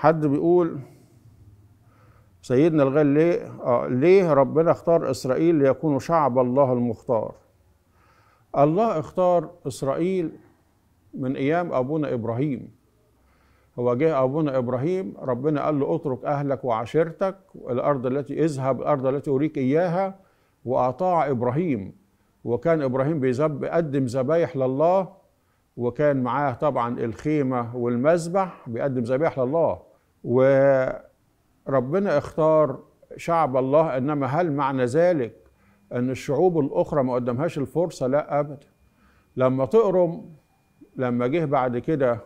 حد بيقول سيدنا الغال ليه آه ليه ربنا اختار اسرائيل ليكونوا شعب الله المختار الله اختار اسرائيل من ايام ابونا ابراهيم هو جه ابونا ابراهيم ربنا قال له اترك اهلك وعشيرتك الارض التي اذهب الارض التي اريك اياها واطاع ابراهيم وكان ابراهيم بيقدم ذبايح لله وكان معاه طبعا الخيمه والمذبح بيقدم ذبايح لله وربنا اختار شعب الله انما هل معنى ذلك ان الشعوب الاخرى ما قدمهاش الفرصه لا ابدا لما تقرم لما جه بعد كده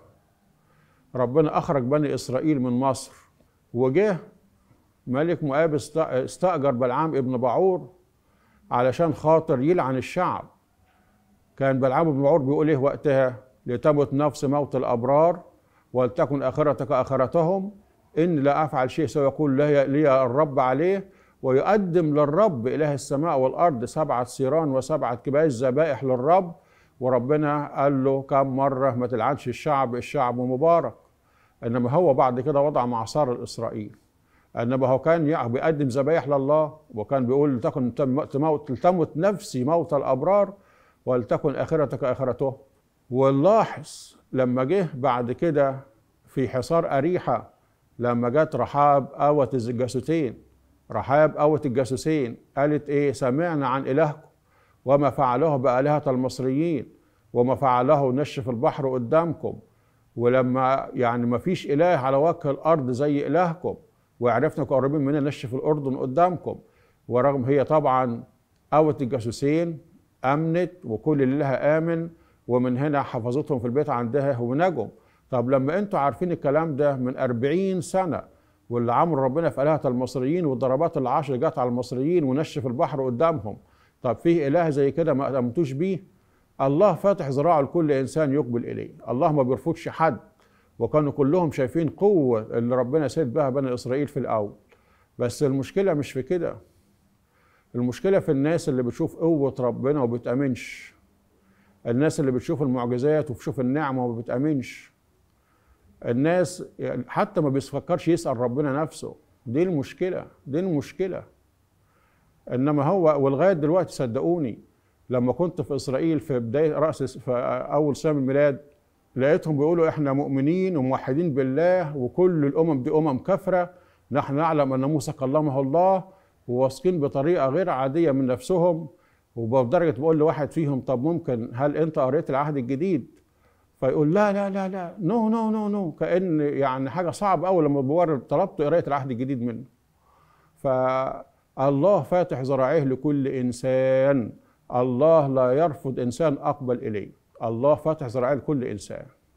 ربنا اخرج بني اسرائيل من مصر وجه ملك مؤاب استاجر بلعام ابن بعور علشان خاطر يلعن الشعب كان بلعام ابن بعور بيقول ايه وقتها لتمت نفس موت الابرار ولتكن اخرتك اخرتهم إن لا أفعل شيء سيقول لي الرب عليه ويقدم للرب إله السماء والأرض سبعة سيران وسبعة كباش ذبائح للرب وربنا قال له كم مرة ما تلعنش الشعب الشعب مبارك إنما هو بعد كده وضع معصار الإسرائيل إنما هو كان بيقدم ذبائح لله وكان بيقول لتكن تموت تموت نفسي موت الأبرار ولتكن آخرتك آخرته ولاحظ لما جه بعد كده في حصار أريحة لما جت رحاب قوت الجاسوسين رحاب قوت الجاسوسين قالت ايه سمعنا عن الهكم وما فعله بآلهة المصريين وما فعله نشف البحر قدامكم ولما يعني ما فيش إله على وجه الأرض زي إلهكم وعرفنا قريبين مننا نشف الأردن قدامكم ورغم هي طبعا اوت الجاسوسين أمنت وكل اللي لها آمن ومن هنا حفظتهم في البيت عندها ونجم طب لما انتوا عارفين الكلام ده من 40 سنه واللي عمل ربنا في الهه المصريين والضربات العشر جت على المصريين ونشف البحر قدامهم طب فيه اله زي كده ما امنتوش بيه الله فاتح ذراعه لكل انسان يقبل اليه الله ما بيرفضش حد وكانوا كلهم شايفين قوه اللي ربنا سيد بها بني اسرائيل في الاول بس المشكله مش في كده المشكله في الناس اللي بتشوف قوه ربنا وبتامنش الناس اللي بتشوف المعجزات وبتشوف النعمه وما بتامنش الناس يعني حتى ما بيفكرش يسال ربنا نفسه دي المشكله دي المشكله انما هو ولغايه دلوقتي صدقوني لما كنت في اسرائيل في بدايه راس في اول سنه الميلاد لقيتهم بيقولوا احنا مؤمنين وموحدين بالله وكل الامم دي امم كافره نحن نعلم ان موسى كلمه الله وواثقين بطريقه غير عاديه من نفسهم وبدرجه بقول لواحد فيهم طب ممكن هل انت قريت العهد الجديد؟ فيقول لا لا لا لا نو نو نو نو كان يعني حاجه صعبه قوي لما بورد طلبته قرايه العهد الجديد منه فالله فاتح ذراعيه لكل انسان الله لا يرفض انسان اقبل اليه الله فاتح ذراعيه لكل انسان